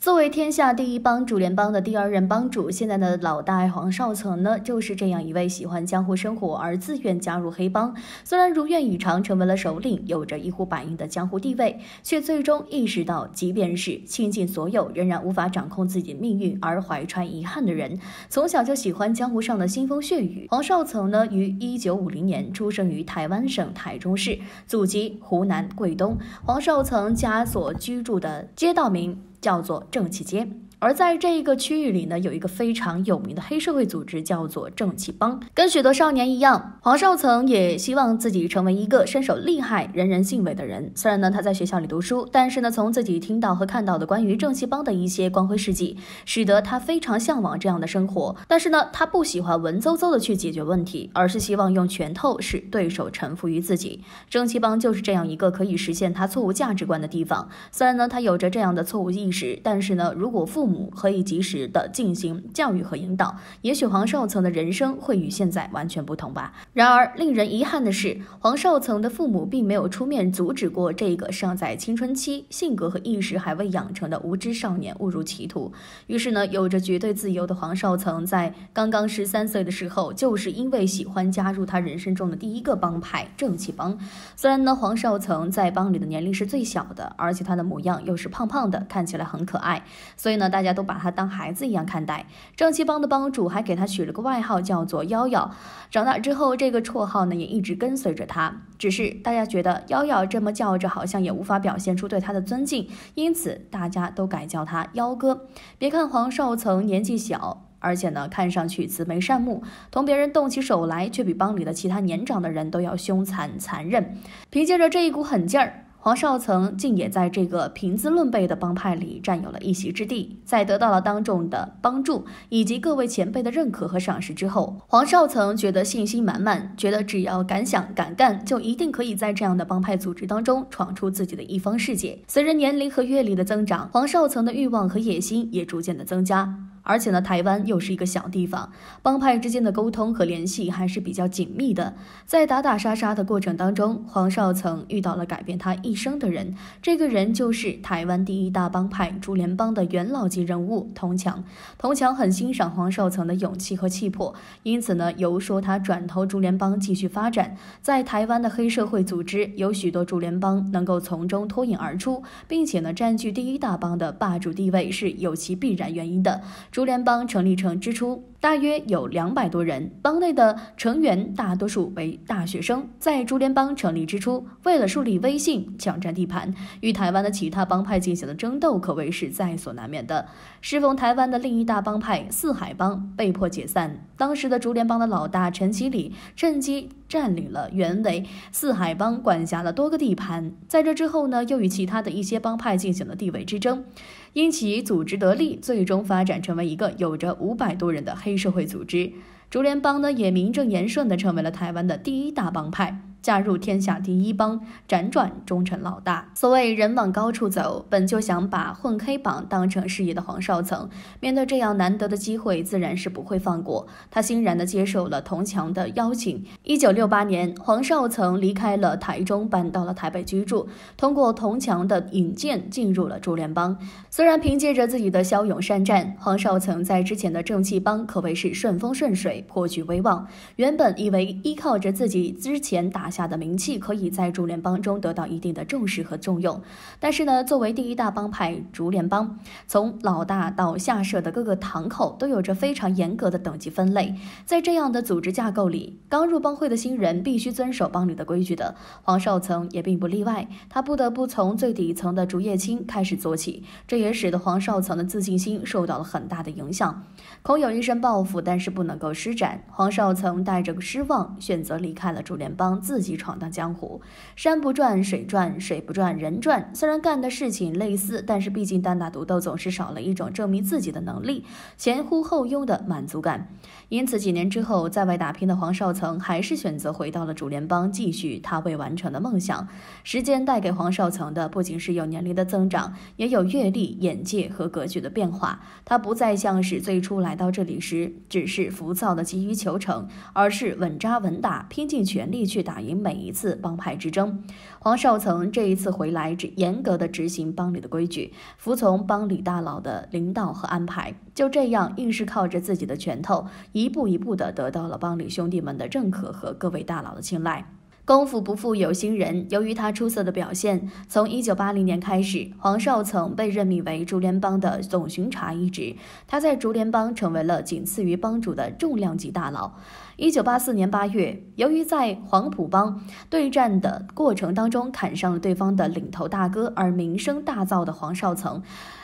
作为天下第一帮主联邦的第二任帮主，现在的老大黄少曾呢，就是这样一位喜欢江湖生活而自愿加入黑帮。虽然如愿以偿成为了首领，有着一呼百应的江湖地位，却最终意识到，即便是倾尽所有，仍然无法掌控自己的命运，而怀揣遗憾的人，从小就喜欢江湖上的腥风血雨。黄少曾呢，于一九五零年出生于台湾省台中市，祖籍湖南桂东。黄少曾家所居住的街道名。叫做正气街。而在这一个区域里呢，有一个非常有名的黑社会组织，叫做正气帮。跟许多少年一样，黄少曾也希望自己成为一个身手厉害、人人敬畏的人。虽然呢他在学校里读书，但是呢从自己听到和看到的关于正气帮的一些光辉事迹，使得他非常向往这样的生活。但是呢他不喜欢文绉绉的去解决问题，而是希望用拳头使对手臣服于自己。正气帮就是这样一个可以实现他错误价值观的地方。虽然呢他有着这样的错误意识，但是呢如果父母母可以及时的进行教育和引导，也许黄少曾的人生会与现在完全不同吧。然而令人遗憾的是，黄少曾的父母并没有出面阻止过这个尚在青春期、性格和意识还未养成的无知少年误入歧途。于是呢，有着绝对自由的黄少曾在刚刚十三岁的时候，就是因为喜欢加入他人生中的第一个帮派——正气帮。虽然呢，黄少曾在帮里的年龄是最小的，而且他的模样又是胖胖的，看起来很可爱，所以呢，大。大家都把他当孩子一样看待，正气帮的帮主还给他取了个外号，叫做“妖妖”。长大之后，这个绰号呢也一直跟随着他。只是大家觉得“妖妖这么叫着，好像也无法表现出对他的尊敬，因此大家都改叫他“妖哥”。别看黄少曾年纪小，而且呢看上去慈眉善目，同别人动起手来却比帮里的其他年长的人都要凶残残忍。凭借着这一股狠劲儿。黄少曾竟也在这个凭资论辈的帮派里占有了一席之地，在得到了当众的帮助以及各位前辈的认可和赏识之后，黄少曾觉得信心满满，觉得只要敢想敢干，就一定可以在这样的帮派组织当中闯出自己的一方世界。随着年龄和阅历的增长，黄少曾的欲望和野心也逐渐的增加。而且呢，台湾又是一个小地方，帮派之间的沟通和联系还是比较紧密的。在打打杀杀的过程当中，黄少曾遇到了改变他一生的人，这个人就是台湾第一大帮派竹联帮的元老级人物童强。童强很欣赏黄少曾的勇气和气魄，因此呢，游说他转投竹联帮继续发展。在台湾的黑社会组织，有许多竹联帮能够从中脱颖而出，并且呢，占据第一大帮的霸主地位是有其必然原因的。竹联邦成立成之初。大约有两百多人，帮内的成员大多数为大学生。在竹联帮成立之初，为了树立威信、抢占地盘，与台湾的其他帮派进行了争斗，可谓是在所难免的。适逢台湾的另一大帮派四海帮被迫解散，当时的竹联帮的老大陈其礼趁机占领了原为四海帮管辖的多个地盘。在这之后呢，又与其他的一些帮派进行了地位之争，因其组织得力，最终发展成为一个有着五百多人的黑。黑社会组织，竹联帮呢也名正言顺的成为了台湾的第一大帮派。加入天下第一帮，辗转终成老大。所谓人往高处走，本就想把混黑榜当成事业的黄少曾，面对这样难得的机会，自然是不会放过。他欣然地接受了童强的邀请。一九六八年，黄少曾离开了台中，搬到了台北居住。通过童强的引荐，进入了珠联帮。虽然凭借着自己的骁勇善战，黄少曾在之前的正气帮可谓是顺风顺水，颇具威望。原本以为依靠着自己之前打下的名气可以在竹联帮中得到一定的重视和重用，但是呢，作为第一大帮派竹联帮，从老大到下设的各个堂口都有着非常严格的等级分类。在这样的组织架构里，刚入帮会的新人必须遵守帮里的规矩的。黄少曾也并不例外，他不得不从最底层的竹叶青开始做起，这也使得黄少曾的自信心受到了很大的影响。空有一身抱负，但是不能够施展。黄少曾带着失望选择离开了竹联帮，自。自己闯荡江湖，山不转水转，水不转人转。虽然干的事情类似，但是毕竟单打独斗总是少了一种证明自己的能力、前呼后拥的满足感。因此，几年之后，在外打拼的黄少曾还是选择回到了主联邦，继续他未完成的梦想。时间带给黄少曾的不仅是有年龄的增长，也有阅历、眼界和格局的变化。他不再像是最初来到这里时，只是浮躁的急于求成，而是稳扎稳打，拼尽全力去打赢。每一次帮派之争，黄少曾这一次回来，只严格的执行帮里的规矩，服从帮里大佬的领导和安排。就这样，硬是靠着自己的拳头，一步一步的得到了帮里兄弟们的认可和各位大佬的青睐。功夫不负有心人。由于他出色的表现，从一九八零年开始，黄少曾被任命为竹联帮的总巡查一职。他在竹联帮成为了仅次于帮主的重量级大佬。一九八四年八月，由于在黄浦帮对战的过程当中砍伤了对方的领头大哥，而名声大噪的黄少曾。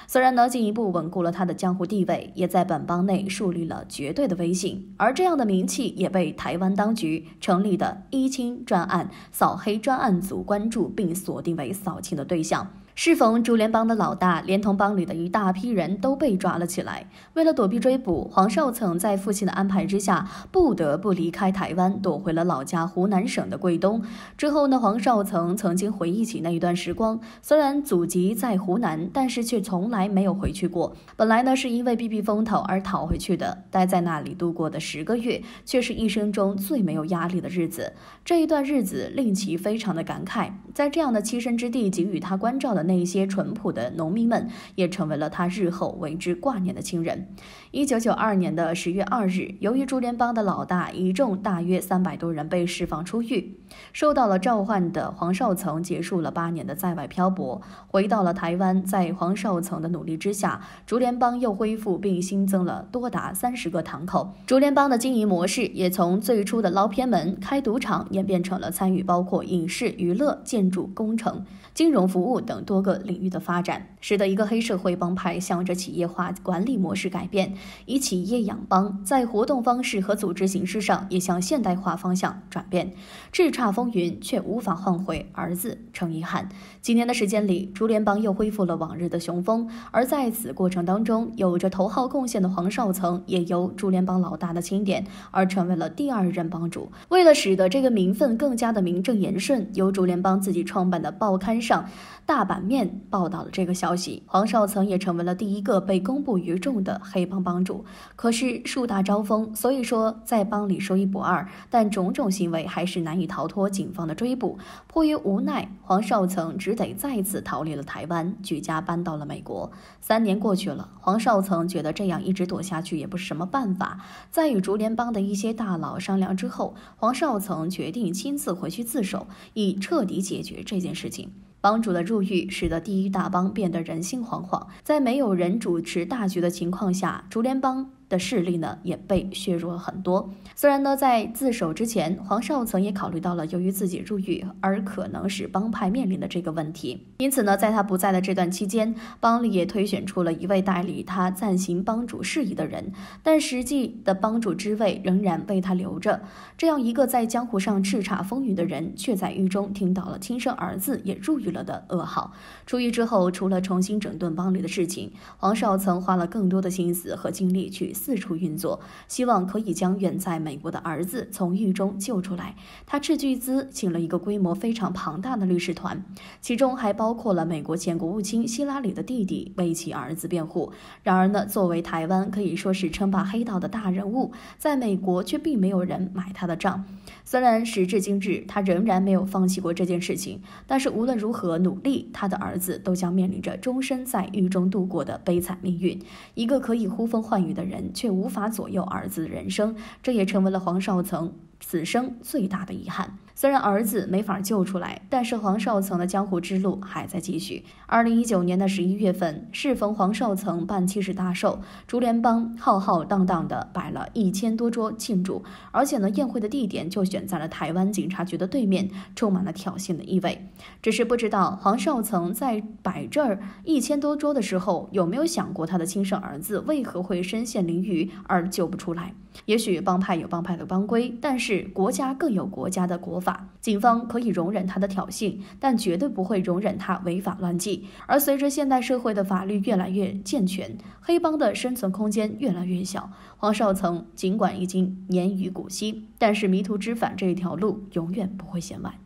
虽然呢，进一步稳固了他的江湖地位，也在本帮内树立了绝对的威信，而这样的名气也被台湾当局成立的“一清专案”扫黑专案组关注并锁定为扫清的对象。适逢竹联帮的老大，连同帮里的一大批人都被抓了起来。为了躲避追捕，黄少曾在父亲的安排之下，不得不离开台湾，躲回了老家湖南省的桂东。之后呢，黄少曾曾经回忆起那一段时光，虽然祖籍在湖南，但是却从来没有回去过。本来呢，是因为避避风头而逃回去的，待在那里度过的十个月，却是一生中最没有压力的日子。这一段日子令其非常的感慨，在这样的栖身之地，给予他关照的。那些淳朴的农民们也成为了他日后为之挂念的亲人。一九九二年的十月二日，由于竹联帮的老大一众大约三百多人被释放出狱，受到了召唤的黄少曾结束了八年的在外漂泊，回到了台湾。在黄少曾的努力之下，竹联帮又恢复并新增了多达三十个堂口。竹联帮的经营模式也从最初的捞偏门、开赌场，演变成了参与包括影视娱乐、建筑工程、金融服务等多。多个领域的发展，使得一个黑社会帮派向着企业化管理模式改变，以企业养帮，在活动方式和组织形式上也向现代化方向转变。叱咤风云却无法换回儿子，成遗憾。几年的时间里，竹联帮又恢复了往日的雄风，而在此过程当中，有着头号贡献的黄少曾也由竹联帮老大的钦点而成为了第二任帮主。为了使得这个名分更加的名正言顺，由竹联帮自己创办的报刊上大版。面报道了这个消息，黄少曾也成为了第一个被公布于众的黑帮帮主。可是树大招风，所以说在帮里说一不二，但种种行为还是难以逃脱警方的追捕。迫于无奈，黄少曾只得再次逃离了台湾，举家搬到了美国。三年过去了，黄少曾觉得这样一直躲下去也不是什么办法。在与竹联帮的一些大佬商量之后，黄少曾决定亲自回去自首，以彻底解决这件事情。帮主的入狱，使得第一大帮变得人心惶惶。在没有人主持大局的情况下，竹联帮。的势力呢也被削弱了很多。虽然呢，在自首之前，黄少曾也考虑到了由于自己入狱而可能使帮派面临的这个问题，因此呢，在他不在的这段期间，帮里也推选出了一位代理他暂行帮主事宜的人，但实际的帮主之位仍然为他留着。这样一个在江湖上叱咤风云的人，却在狱中听到了亲生儿子也入狱了的噩耗。出狱之后，除了重新整顿帮里的事情，黄少曾花了更多的心思和精力去。四处运作，希望可以将远在美国的儿子从狱中救出来。他斥巨资请了一个规模非常庞大的律师团，其中还包括了美国前国务卿希拉里的弟弟为其儿子辩护。然而呢，作为台湾可以说是称霸黑道的大人物，在美国却并没有人买他的账。虽然时至今日，他仍然没有放弃过这件事情，但是无论如何努力，他的儿子都将面临着终身在狱中度过的悲惨命运。一个可以呼风唤雨的人。却无法左右儿子的人生，这也成为了黄少曾。此生最大的遗憾，虽然儿子没法救出来，但是黄少曾的江湖之路还在继续。二零一九年的十一月份，适逢黄少曾办七十大寿，竹联帮浩浩荡荡的摆了一千多桌庆祝，而且呢，宴会的地点就选在了台湾警察局的对面，充满了挑衅的意味。只是不知道黄少曾在摆这儿一千多桌的时候，有没有想过他的亲生儿子为何会身陷囹圄而救不出来？也许帮派有帮派的帮规，但是。国家更有国家的国法，警方可以容忍他的挑衅，但绝对不会容忍他违法乱纪。而随着现代社会的法律越来越健全，黑帮的生存空间越来越小。黄少曾尽管已经年逾古稀，但是迷途知返这一条路永远不会嫌晚。